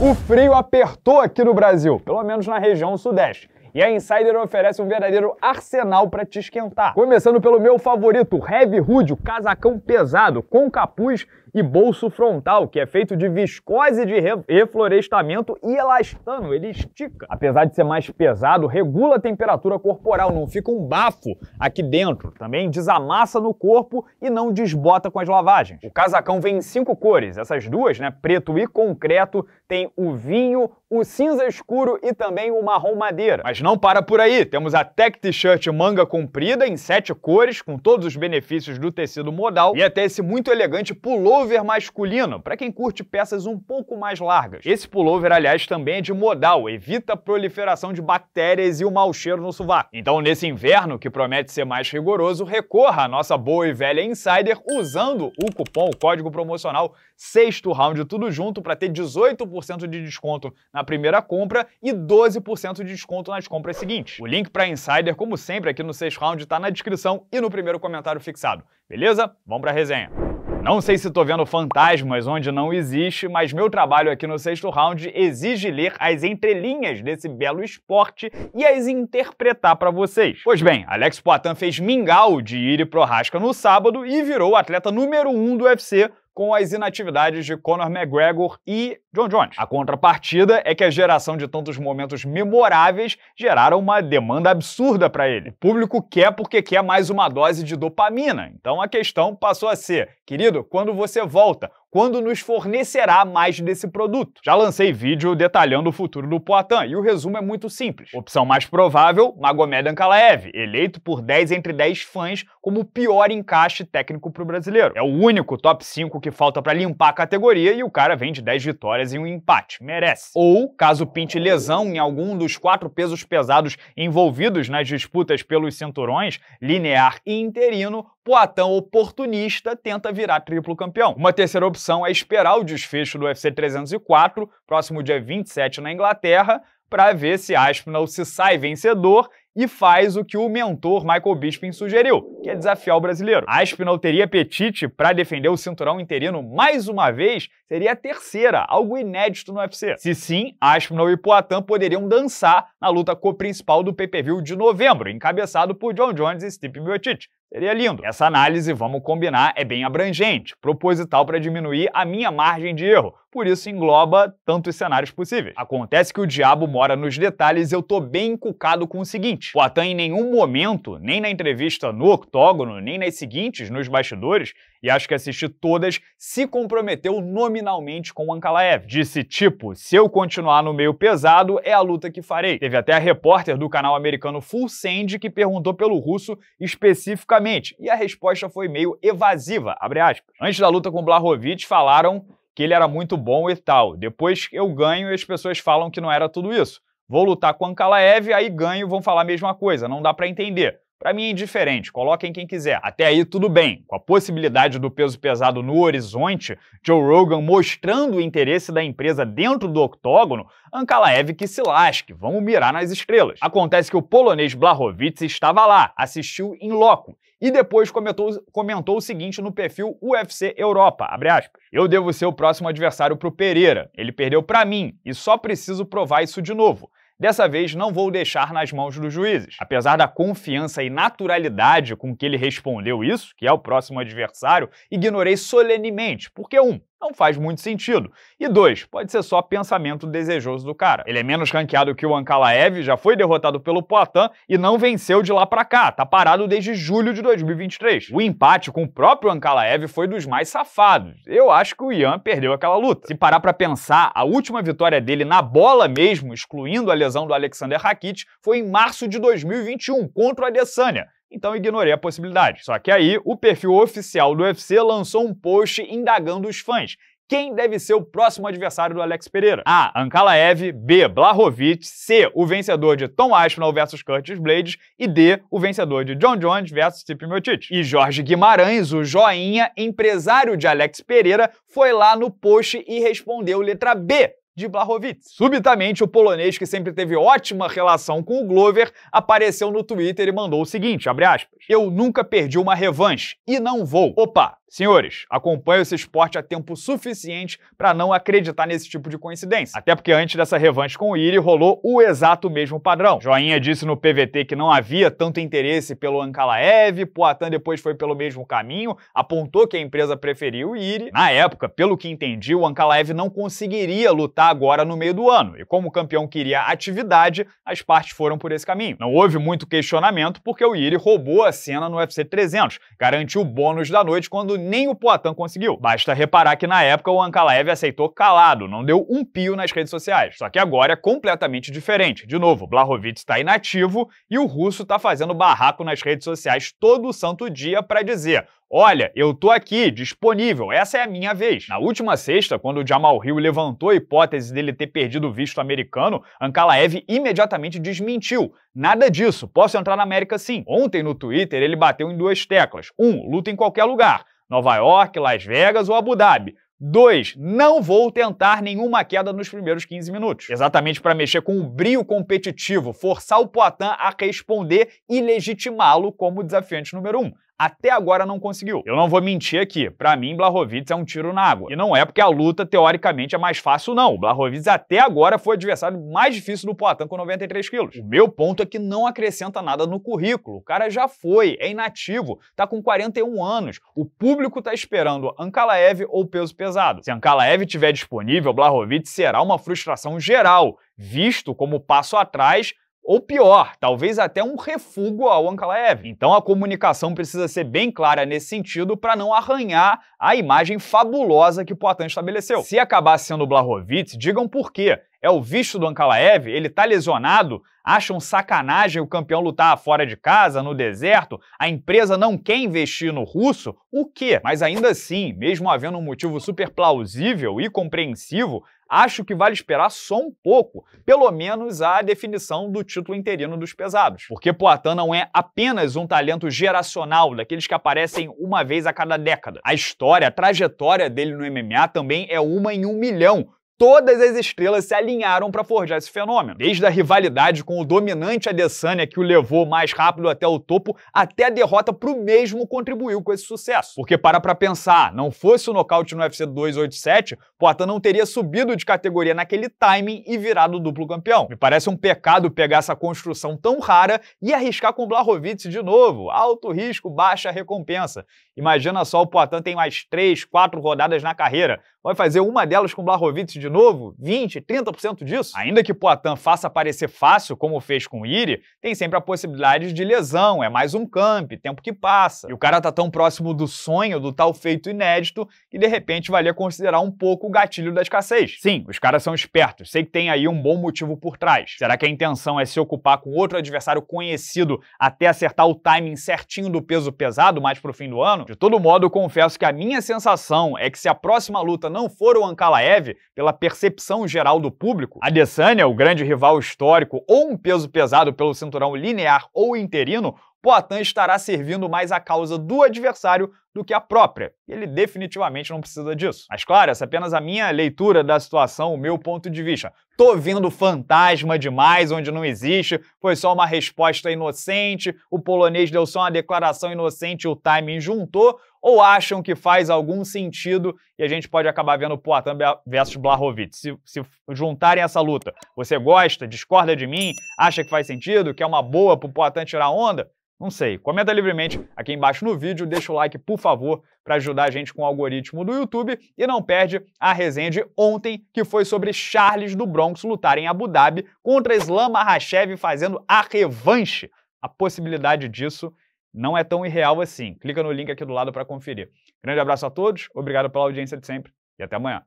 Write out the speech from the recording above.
O frio apertou aqui no Brasil, pelo menos na região sudeste. E a Insider oferece um verdadeiro arsenal para te esquentar. Começando pelo meu favorito, Heavy Hood, o casacão pesado com capuz e bolso frontal, que é feito de viscose de reflorestamento e elastano, ele estica. Apesar de ser mais pesado, regula a temperatura corporal, não fica um bafo aqui dentro. Também desamassa no corpo e não desbota com as lavagens. O casacão vem em cinco cores, essas duas, né, preto e concreto, tem o vinho, o cinza escuro e também o marrom madeira. Mas não para por aí, temos a Tech T-shirt manga comprida em sete cores, com todos os benefícios do tecido modal, e até esse muito elegante pulou pullover masculino, para quem curte peças um pouco mais largas. Esse pullover, aliás, também é de modal, evita a proliferação de bactérias e o mau cheiro no sovaco. Então, nesse inverno, que promete ser mais rigoroso, recorra à nossa boa e velha Insider usando o cupom, o código promocional sexto round tudo junto para ter 18% de desconto na primeira compra e 12% de desconto nas compras seguintes. O link para Insider, como sempre, aqui no sexto round está na descrição e no primeiro comentário fixado. Beleza? Vamos para a resenha. Não sei se estou vendo fantasmas onde não existe, mas meu trabalho aqui no sexto round exige ler as entrelinhas desse belo esporte e as interpretar para vocês. Pois bem, Alex Poitin fez mingau de ir pro Rasca no sábado e virou o atleta número 1 um do UFC com as inatividades de Conor McGregor e John Jones. A contrapartida é que a geração de tantos momentos memoráveis geraram uma demanda absurda para ele. O público quer porque quer mais uma dose de dopamina. Então a questão passou a ser: querido, quando você volta? quando nos fornecerá mais desse produto. Já lancei vídeo detalhando o futuro do Poitin e o resumo é muito simples. Opção mais provável, Magomed Ankalaev, eleito por 10 entre 10 fãs como o pior encaixe técnico para o brasileiro. É o único top 5 que falta para limpar a categoria e o cara vem de 10 vitórias e um empate. Merece. Ou, caso pinte lesão em algum dos quatro pesos pesados envolvidos nas disputas pelos cinturões, linear e interino, Poitin oportunista tenta virar triplo campeão. Uma terceira opção opção é esperar o desfecho do UFC 304, próximo dia 27 na Inglaterra, para ver se Aspinall se sai vencedor e faz o que o mentor Michael Bisping sugeriu, que é desafiar o brasileiro. Aspinall teria apetite para defender o cinturão interino mais uma vez, seria a terceira, algo inédito no UFC. Se sim, Aspinall e Poitin poderiam dançar na luta co-principal do pay-per-view de novembro, encabeçado por John Jones e Stipe Miocic. Seria lindo. Essa análise, vamos combinar, é bem abrangente, proposital para diminuir a minha margem de erro, por isso engloba tantos cenários possíveis. Acontece que o diabo mora nos detalhes e eu tô bem encucado com o seguinte: Poitin em nenhum momento, nem na entrevista no octógono, nem nas seguintes, nos bastidores, e acho que assisti todas, se comprometeu nominalmente com o Ankalaev. Disse tipo, se eu continuar no meio pesado, é a luta que farei. Teve até a repórter do canal americano Full Send que perguntou pelo russo especificamente, e a resposta foi meio evasiva, Antes da luta com Blahovic, falaram que ele era muito bom e tal. Depois eu ganho e as pessoas falam que não era tudo isso. Vou lutar com Ankalaev, aí ganho vão falar a mesma coisa, não dá para entender. Para mim é indiferente, coloquem quem quiser. Até aí tudo bem, com a possibilidade do peso pesado no horizonte, Joe Rogan mostrando o interesse da empresa dentro do octógono, Ankalaev que se lasque, vamos mirar nas estrelas. Acontece que o polonês Blachowicz estava lá, assistiu em loco, e depois comentou, comentou o seguinte no perfil UFC Europa, Eu devo ser o próximo adversário pro Pereira, ele perdeu para mim, e só preciso provar isso de novo dessa vez não vou deixar nas mãos dos juízes. Apesar da confiança e naturalidade com que ele respondeu isso, que é o próximo adversário, ignorei solenemente, porque um, não faz muito sentido. E dois, pode ser só pensamento desejoso do cara. Ele é menos ranqueado que o Ankalaev, já foi derrotado pelo Poitin e não venceu de lá para cá. Tá parado desde julho de 2023. O empate com o próprio Ankalaev foi dos mais safados. Eu acho que o Ian perdeu aquela luta. Se parar para pensar, a última vitória dele na bola mesmo, excluindo a lesão do Alexander Rakic, foi em março de 2021 contra o Adesanya. Então ignorei a possibilidade. Só que aí o perfil oficial do UFC lançou um post indagando os fãs. Quem deve ser o próximo adversário do Alex Pereira? A. Ankalaev, B. Blahovic, C. O vencedor de Tom Aspinall versus Curtis Blades e D. O vencedor de John Jones versus Stipe Miocic. E Jorge Guimarães, o joinha, empresário de Alex Pereira, foi lá no post e respondeu letra B de Blachowicz. Subitamente, o polonês, que sempre teve ótima relação com o Glover, apareceu no Twitter e mandou o seguinte, abre aspas, eu nunca perdi uma revanche e não vou. Opa, Senhores, acompanho esse esporte há tempo suficiente para não acreditar nesse tipo de coincidência. Até porque antes dessa revanche com o Iri rolou o exato mesmo padrão. Joinha disse no PVT que não havia tanto interesse pelo Ancalaev, Poatan depois foi pelo mesmo caminho, apontou que a empresa preferiu o Iri. Na época, pelo que entendi, o Ancalaev não conseguiria lutar agora no meio do ano, e como o campeão queria atividade, as partes foram por esse caminho. Não houve muito questionamento porque o Iri roubou a cena no UFC 300, garantiu o bônus da noite quando nem o Poitin conseguiu. Basta reparar que na época o Ankalaev aceitou calado, não deu um pio nas redes sociais. Só que agora é completamente diferente. De novo, Blahovic está inativo e o russo está fazendo barraco nas redes sociais todo santo dia para dizer Olha, eu tô aqui, disponível, essa é a minha vez. Na última sexta, quando o Jamal Hill levantou a hipótese dele ter perdido o visto americano, Ankalaev imediatamente desmentiu. Nada disso, posso entrar na América sim. Ontem no Twitter ele bateu em duas teclas. Um, luta em qualquer lugar. Nova York, Las Vegas ou Abu Dhabi. dois, Não vou tentar nenhuma queda nos primeiros 15 minutos. Exatamente para mexer com o brio competitivo, forçar o Poitin a responder e legitimá-lo como desafiante número Um até agora não conseguiu. Eu não vou mentir aqui, para mim Blahovitz é um tiro na água. E não é porque a luta teoricamente é mais fácil não. O até agora foi o adversário mais difícil do Poitin com 93 quilos. O meu ponto é que não acrescenta nada no currículo. O cara já foi, é inativo, tá com 41 anos. O público tá esperando Ankalaev ou peso pesado. Se Ankalaev tiver disponível, Blahovitz será uma frustração geral, visto como passo atrás ou pior, talvez até um refúgio ao Ankalaev. Então a comunicação precisa ser bem clara nesse sentido para não arranhar a imagem fabulosa que Poitin estabeleceu. Se acabar sendo o digam por quê. É o visto do Ankalaev? Ele tá lesionado? Acham sacanagem o campeão lutar fora de casa, no deserto? A empresa não quer investir no russo? O quê? Mas ainda assim, mesmo havendo um motivo super plausível e compreensivo, acho que vale esperar só um pouco, pelo menos a definição do título interino dos pesados. Porque Poitin não é apenas um talento geracional, daqueles que aparecem uma vez a cada década. A história, a trajetória dele no MMA também é uma em um milhão todas as estrelas se alinharam para forjar esse fenômeno. Desde a rivalidade com o dominante Adesanya, que o levou mais rápido até o topo, até a derrota para o mesmo contribuiu com esse sucesso. Porque para pra pensar, não fosse o nocaute no UFC 287, Poatan não teria subido de categoria naquele timing e virado duplo campeão. Me parece um pecado pegar essa construção tão rara e arriscar com Blachowicz de novo. Alto risco, baixa recompensa. Imagina só, o Poatan tem mais três, quatro rodadas na carreira. Vai fazer uma delas com Blachowicz de de novo 20%, 30% disso. Ainda que Poitin faça parecer fácil, como fez com o Iri, tem sempre a possibilidade de lesão, é mais um camp, tempo que passa. E o cara tá tão próximo do sonho, do tal feito inédito, que de repente valia considerar um pouco o gatilho da escassez. Sim, os caras são espertos, sei que tem aí um bom motivo por trás. Será que a intenção é se ocupar com outro adversário conhecido até acertar o timing certinho do peso pesado mais pro fim do ano? De todo modo, confesso que a minha sensação é que se a próxima luta não for o Ankalaev, pela percepção geral do público, Adesanya, o grande rival histórico ou um peso pesado pelo cinturão linear ou interino, Poitin estará servindo mais à causa do adversário do que a própria. Ele definitivamente não precisa disso. Mas claro, essa é apenas a minha leitura da situação, o meu ponto de vista. Tô vendo fantasma demais onde não existe, foi só uma resposta inocente, o polonês deu só uma declaração inocente e o timing juntou, ou acham que faz algum sentido e a gente pode acabar vendo Poitin versus Blahovic. Se, se juntarem essa luta, você gosta, discorda de mim, acha que faz sentido, que é uma boa pro Poitin tirar onda? Não sei. Comenta livremente aqui embaixo no vídeo, deixa o like, por favor, para ajudar a gente com o algoritmo do YouTube e não perde a resenha de ontem, que foi sobre Charles do Bronx lutar em Abu Dhabi contra Islam Mahashev fazendo a revanche. A possibilidade disso não é tão irreal assim. Clica no link aqui do lado para conferir. Grande abraço a todos, obrigado pela audiência de sempre e até amanhã.